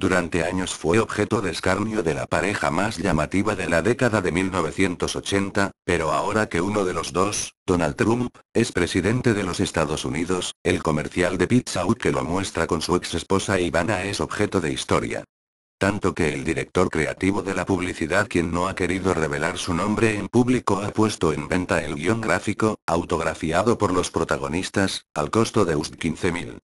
Durante años fue objeto de escarnio de la pareja más llamativa de la década de 1980, pero ahora que uno de los dos, Donald Trump, es presidente de los Estados Unidos, el comercial de Pizza Hut que lo muestra con su ex esposa Ivana es objeto de historia. Tanto que el director creativo de la publicidad quien no ha querido revelar su nombre en público ha puesto en venta el guión gráfico, autografiado por los protagonistas, al costo de US 15.000.